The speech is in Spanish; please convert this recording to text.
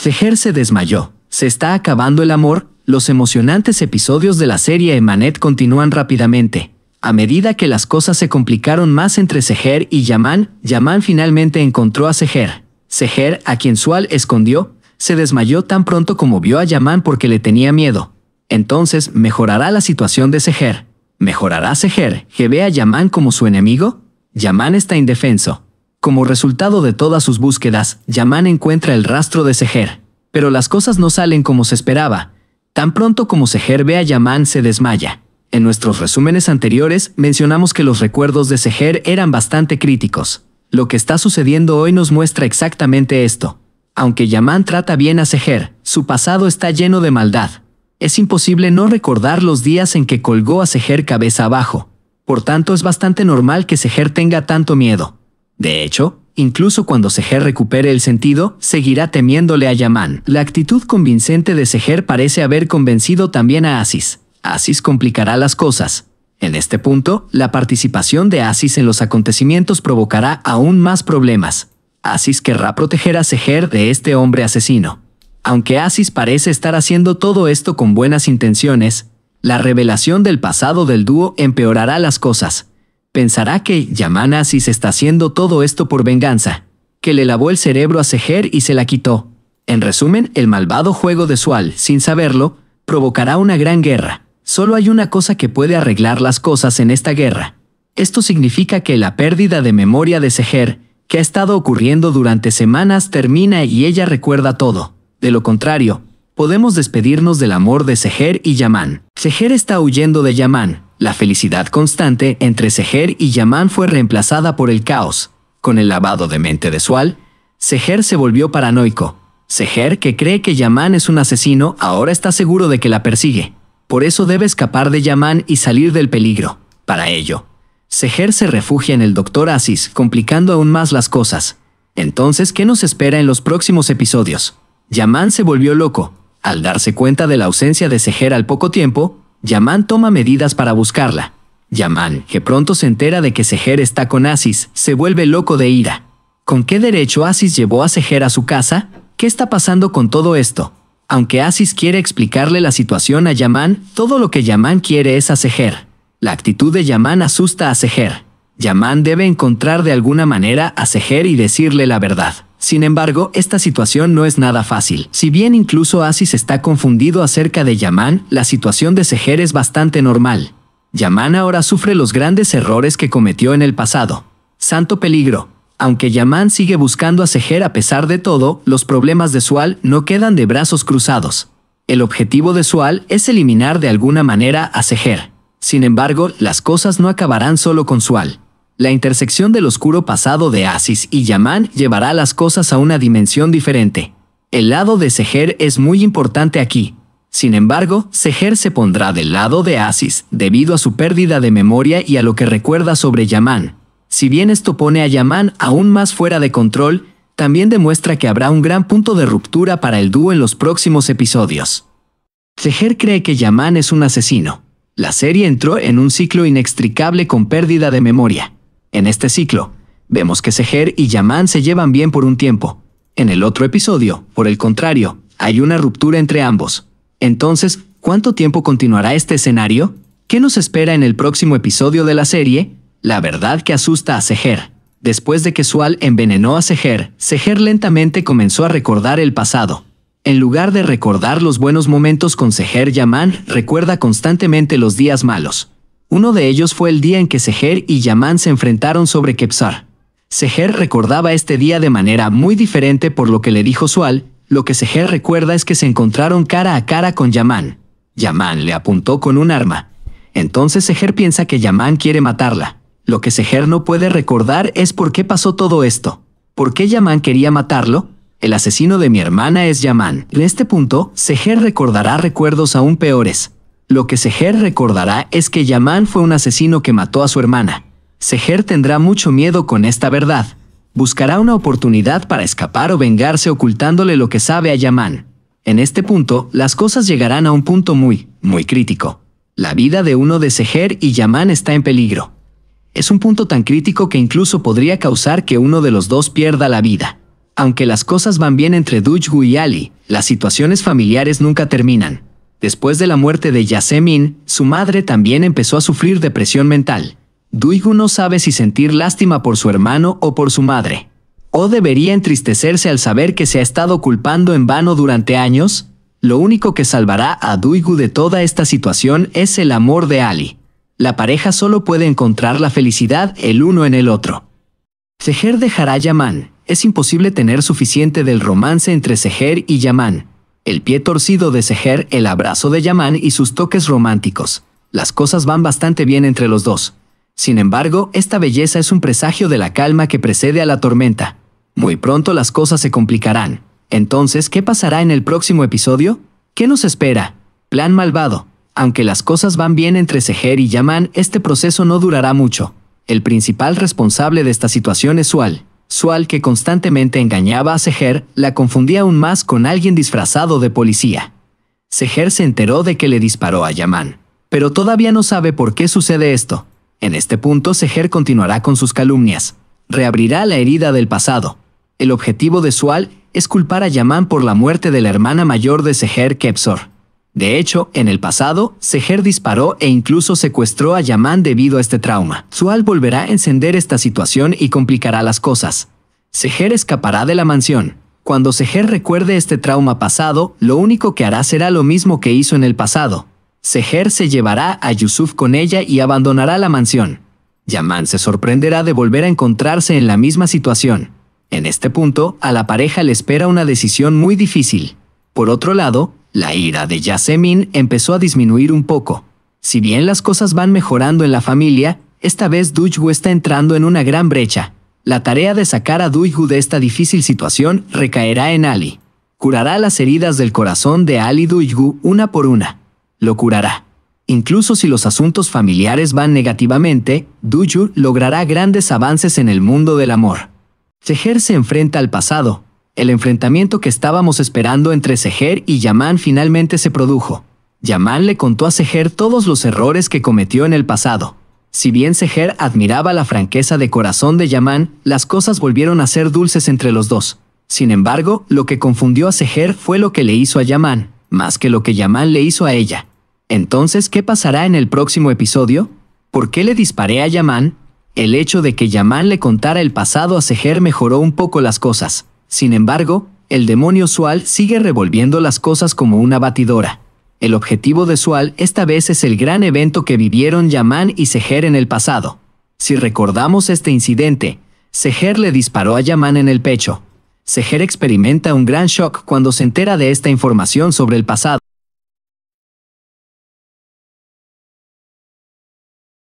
Seher se desmayó. Se está acabando el amor. Los emocionantes episodios de la serie Emanet continúan rápidamente. A medida que las cosas se complicaron más entre Seher y Yaman, Yaman finalmente encontró a Seher. Seher, a quien Sual escondió, se desmayó tan pronto como vio a Yaman porque le tenía miedo. Entonces, ¿mejorará la situación de Seher? ¿Mejorará Seher, que ve a Yaman como su enemigo? Yaman está indefenso. Como resultado de todas sus búsquedas, Yaman encuentra el rastro de Seher. Pero las cosas no salen como se esperaba. Tan pronto como Seher ve a Yaman se desmaya. En nuestros resúmenes anteriores mencionamos que los recuerdos de Seher eran bastante críticos. Lo que está sucediendo hoy nos muestra exactamente esto. Aunque Yaman trata bien a Seher, su pasado está lleno de maldad. Es imposible no recordar los días en que colgó a Seher cabeza abajo. Por tanto, es bastante normal que Seher tenga tanto miedo. De hecho, incluso cuando Seher recupere el sentido, seguirá temiéndole a Yaman. La actitud convincente de Seher parece haber convencido también a Asis. Asis complicará las cosas. En este punto, la participación de Asis en los acontecimientos provocará aún más problemas. Asis querrá proteger a Seher de este hombre asesino. Aunque Asis parece estar haciendo todo esto con buenas intenciones, la revelación del pasado del dúo empeorará las cosas pensará que se está haciendo todo esto por venganza, que le lavó el cerebro a Seher y se la quitó. En resumen, el malvado juego de Sual, sin saberlo, provocará una gran guerra. Solo hay una cosa que puede arreglar las cosas en esta guerra. Esto significa que la pérdida de memoria de Seher, que ha estado ocurriendo durante semanas, termina y ella recuerda todo. De lo contrario, podemos despedirnos del amor de Seher y Yaman. Seher está huyendo de Yaman, la felicidad constante entre Seher y Yaman fue reemplazada por el caos. Con el lavado de mente de Sual, Seher se volvió paranoico. Seher, que cree que Yaman es un asesino, ahora está seguro de que la persigue. Por eso debe escapar de Yaman y salir del peligro. Para ello, Seher se refugia en el Dr. Asis, complicando aún más las cosas. Entonces, ¿qué nos espera en los próximos episodios? Yaman se volvió loco. Al darse cuenta de la ausencia de Seher al poco tiempo, Yaman toma medidas para buscarla. Yaman, que pronto se entera de que Seher está con Asis, se vuelve loco de ira. ¿Con qué derecho Asis llevó a Seher a su casa? ¿Qué está pasando con todo esto? Aunque Asis quiere explicarle la situación a Yaman, todo lo que Yaman quiere es a Seher. La actitud de Yaman asusta a Seher. Yaman debe encontrar de alguna manera a Seher y decirle la verdad. Sin embargo, esta situación no es nada fácil. Si bien incluso Asis está confundido acerca de Yaman, la situación de Seher es bastante normal. Yaman ahora sufre los grandes errores que cometió en el pasado. Santo peligro. Aunque Yaman sigue buscando a Seher a pesar de todo, los problemas de Sual no quedan de brazos cruzados. El objetivo de Sual es eliminar de alguna manera a Seher. Sin embargo, las cosas no acabarán solo con Sual. La intersección del oscuro pasado de Asis y Yaman llevará las cosas a una dimensión diferente. El lado de Seher es muy importante aquí. Sin embargo, Seher se pondrá del lado de Asis debido a su pérdida de memoria y a lo que recuerda sobre Yaman. Si bien esto pone a Yaman aún más fuera de control, también demuestra que habrá un gran punto de ruptura para el dúo en los próximos episodios. Seher cree que Yaman es un asesino. La serie entró en un ciclo inextricable con pérdida de memoria. En este ciclo, vemos que Seher y Yaman se llevan bien por un tiempo. En el otro episodio, por el contrario, hay una ruptura entre ambos. Entonces, ¿cuánto tiempo continuará este escenario? ¿Qué nos espera en el próximo episodio de la serie? La verdad que asusta a Seher. Después de que Sual envenenó a Seher, Seher lentamente comenzó a recordar el pasado. En lugar de recordar los buenos momentos con Seher Yaman, recuerda constantemente los días malos. Uno de ellos fue el día en que Seher y Yaman se enfrentaron sobre Kepsar. Seher recordaba este día de manera muy diferente por lo que le dijo Sual, lo que Seher recuerda es que se encontraron cara a cara con Yaman. Yaman le apuntó con un arma. Entonces Seher piensa que Yaman quiere matarla. Lo que Seher no puede recordar es por qué pasó todo esto. ¿Por qué Yaman quería matarlo? El asesino de mi hermana es Yaman. En este punto, Seher recordará recuerdos aún peores. Lo que Seher recordará es que Yaman fue un asesino que mató a su hermana. Seher tendrá mucho miedo con esta verdad. Buscará una oportunidad para escapar o vengarse ocultándole lo que sabe a Yaman. En este punto, las cosas llegarán a un punto muy, muy crítico. La vida de uno de Seher y Yaman está en peligro. Es un punto tan crítico que incluso podría causar que uno de los dos pierda la vida. Aunque las cosas van bien entre Dujgu y Ali, las situaciones familiares nunca terminan. Después de la muerte de Yasemin, su madre también empezó a sufrir depresión mental. Duigu no sabe si sentir lástima por su hermano o por su madre. ¿O debería entristecerse al saber que se ha estado culpando en vano durante años? Lo único que salvará a Duigu de toda esta situación es el amor de Ali. La pareja solo puede encontrar la felicidad el uno en el otro. Seher dejará Yaman. Es imposible tener suficiente del romance entre Seher y Yaman el pie torcido de Seher, el abrazo de Yaman y sus toques románticos. Las cosas van bastante bien entre los dos. Sin embargo, esta belleza es un presagio de la calma que precede a la tormenta. Muy pronto las cosas se complicarán. Entonces, ¿qué pasará en el próximo episodio? ¿Qué nos espera? Plan malvado. Aunque las cosas van bien entre Seher y Yaman, este proceso no durará mucho. El principal responsable de esta situación es Sual. Sual que constantemente engañaba a Seher, la confundía aún más con alguien disfrazado de policía. Seher se enteró de que le disparó a Yaman, pero todavía no sabe por qué sucede esto. En este punto, Seher continuará con sus calumnias. Reabrirá la herida del pasado. El objetivo de Sual es culpar a Yaman por la muerte de la hermana mayor de Seher Kepsor. De hecho, en el pasado, Seher disparó e incluso secuestró a Yaman debido a este trauma. Sual volverá a encender esta situación y complicará las cosas. Seher escapará de la mansión. Cuando Seher recuerde este trauma pasado, lo único que hará será lo mismo que hizo en el pasado. Seher se llevará a Yusuf con ella y abandonará la mansión. Yaman se sorprenderá de volver a encontrarse en la misma situación. En este punto, a la pareja le espera una decisión muy difícil. Por otro lado, la ira de Yasemin empezó a disminuir un poco. Si bien las cosas van mejorando en la familia, esta vez Dujgu está entrando en una gran brecha. La tarea de sacar a Dujgu de esta difícil situación recaerá en Ali. Curará las heridas del corazón de Ali Duygu una por una. Lo curará. Incluso si los asuntos familiares van negativamente, Duju logrará grandes avances en el mundo del amor. Seher se enfrenta al pasado, el enfrentamiento que estábamos esperando entre Seher y Yaman finalmente se produjo. Yaman le contó a Seher todos los errores que cometió en el pasado. Si bien Seher admiraba la franqueza de corazón de Yaman, las cosas volvieron a ser dulces entre los dos. Sin embargo, lo que confundió a Seher fue lo que le hizo a Yaman, más que lo que Yaman le hizo a ella. Entonces, ¿qué pasará en el próximo episodio? ¿Por qué le disparé a Yaman? El hecho de que Yaman le contara el pasado a Seher mejoró un poco las cosas. Sin embargo, el demonio Sual sigue revolviendo las cosas como una batidora. El objetivo de Sual esta vez es el gran evento que vivieron Yaman y Seher en el pasado. Si recordamos este incidente, Seher le disparó a Yaman en el pecho. Seher experimenta un gran shock cuando se entera de esta información sobre el pasado.